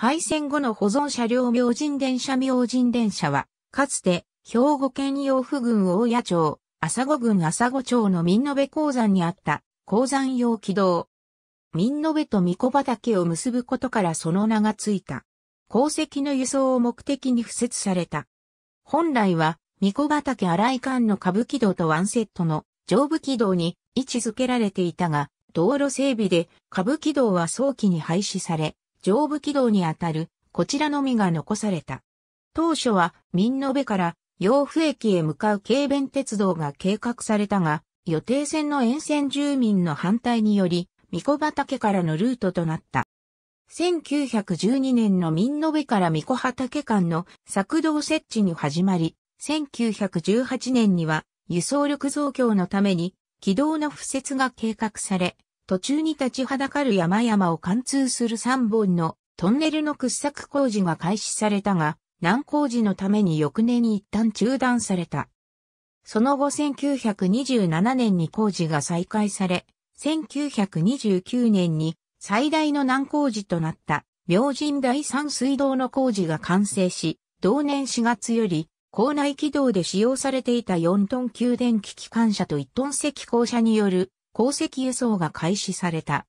廃線後の保存車両明神電車明神電車は、かつて、兵庫県養父郡大谷町、朝子郡朝子町の民延鉱山にあった、鉱山用軌道。民延と巫女畑を結ぶことからその名がついた。鉱石の輸送を目的に付設された。本来は、巫女畑荒井間の下部軌道とワンセットの上部軌道に位置づけられていたが、道路整備で下部軌道は早期に廃止され、上部軌道にあたる、こちらのみが残された。当初は、民延から洋風駅へ向かう軽便鉄道が計画されたが、予定線の沿線住民の反対により、巫女畑からのルートとなった。1912年の民延から巫女畑間の作動設置に始まり、1918年には輸送力増強のために軌道の敷設が計画され、途中に立ちはだかる山々を貫通する3本のトンネルの掘削工事が開始されたが、難工事のために翌年に一旦中断された。その後1927年に工事が再開され、1929年に最大の難工事となった明神第三水道の工事が完成し、同年4月より校内軌道で使用されていた4トン給電機機関車と1トン積降車による鉱石輸送が開始された。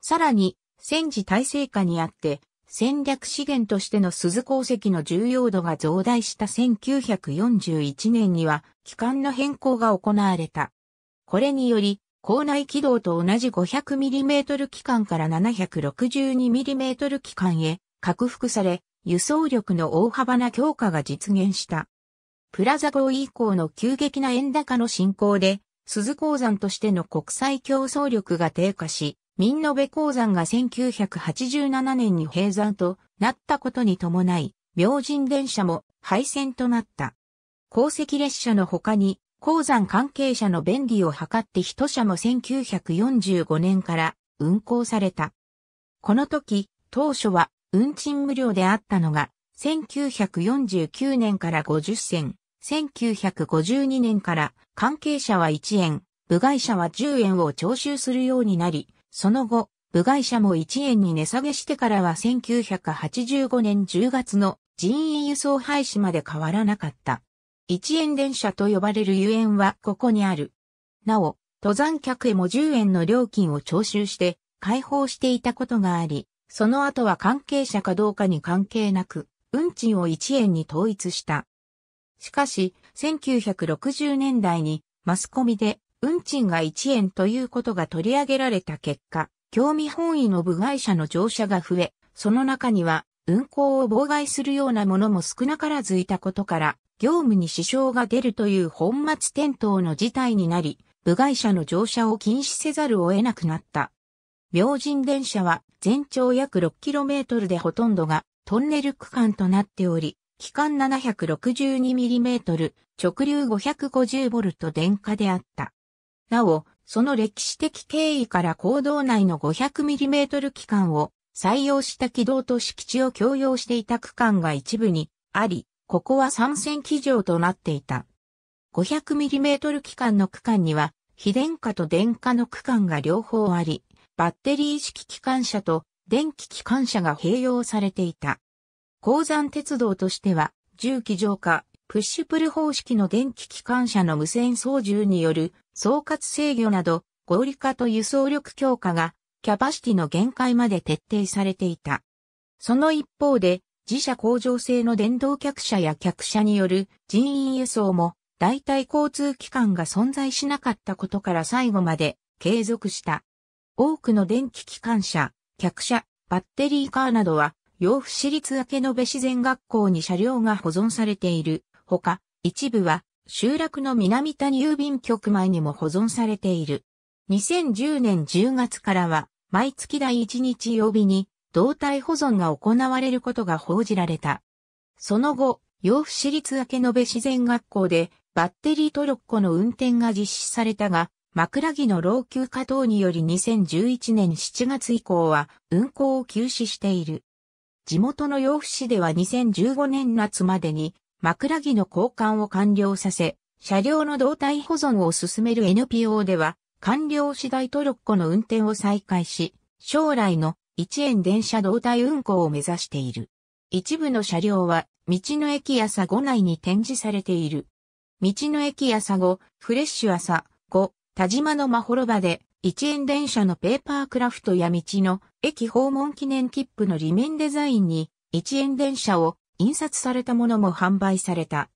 さらに、戦時体制下にあって、戦略資源としての鈴鉱石の重要度が増大した1941年には、機関の変更が行われた。これにより、校内軌道と同じ 500mm 機関から 762mm 機関へ拡幅され、輸送力の大幅な強化が実現した。プラザ号以降の急激な円高の進行で、鈴鉱山としての国際競争力が低下し、民延鉱山が1987年に閉山となったことに伴い、明神電車も廃線となった。鉱石列車の他に、鉱山関係者の便利を図って一社も1945年から運行された。この時、当初は運賃無料であったのが、1949年から50銭、1952年から関係者は1円、部外者は10円を徴収するようになり、その後、部外者も1円に値下げしてからは1985年10月の人員輸送廃止まで変わらなかった。1円電車と呼ばれるえんはここにある。なお、登山客へも10円の料金を徴収して解放していたことがあり、その後は関係者かどうかに関係なく、運賃を1円に統一した。しかし、1960年代にマスコミで運賃が1円ということが取り上げられた結果、興味本位の部外者の乗車が増え、その中には運行を妨害するようなものも少なからずいたことから、業務に支障が出るという本末転倒の事態になり、部外者の乗車を禁止せざるを得なくなった。明神電車は全長約 6km でほとんどがトンネル区間となっており、期間 762mm、直流 550V 電化であった。なお、その歴史的経緯から坑道内の 500mm 機関を採用した軌道と敷地を共用していた区間が一部にあり、ここは参戦機場となっていた。500mm 機関の区間には、非電化と電化の区間が両方あり、バッテリー式機関車と電気機関車が併用されていた。鉱山鉄道としては、重機浄化、プッシュプル方式の電気機関車の無線操縦による総括制御など合理化と輸送力強化がキャパシティの限界まで徹底されていた。その一方で自社工場製の電動客車や客車による人員輸送も代替交通機関が存在しなかったことから最後まで継続した。多くの電気機関車、客車、バッテリーカーなどは洋府市立明延自然学校に車両が保存されている。ほか、一部は集落の南谷郵便局前にも保存されている。2010年10月からは、毎月第1日曜日に、胴体保存が行われることが報じられた。その後、洋府市立明延自然学校で、バッテリートロッコの運転が実施されたが、枕木の老朽化等により2011年7月以降は運行を休止している。地元の洋父市では2015年夏までに枕木の交換を完了させ、車両の胴体保存を進める NPO では、完了次第トロッコの運転を再開し、将来の一円電車胴体運行を目指している。一部の車両は、道の駅朝5内に展示されている。道の駅朝5、フレッシュ朝5、田島のまほろばで、一円電車のペーパークラフトや道の駅訪問記念切符の裏面デザインに一円電車を印刷されたものも販売された。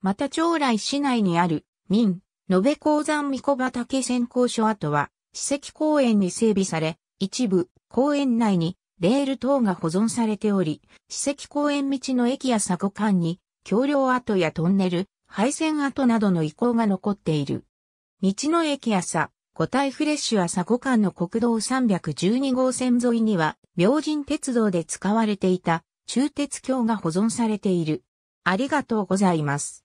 また長来市内にある民、延べ鉱山三小畑先行所跡は史跡公園に整備され、一部公園内にレール等が保存されており、史跡公園道の駅や鎖骨間に橋梁跡やトンネル、廃線跡などの遺構が残っている。道の駅やさ、五体フレッシュ朝5間の国道312号線沿いには、明神鉄道で使われていた、鋳鉄橋が保存されている。ありがとうございます。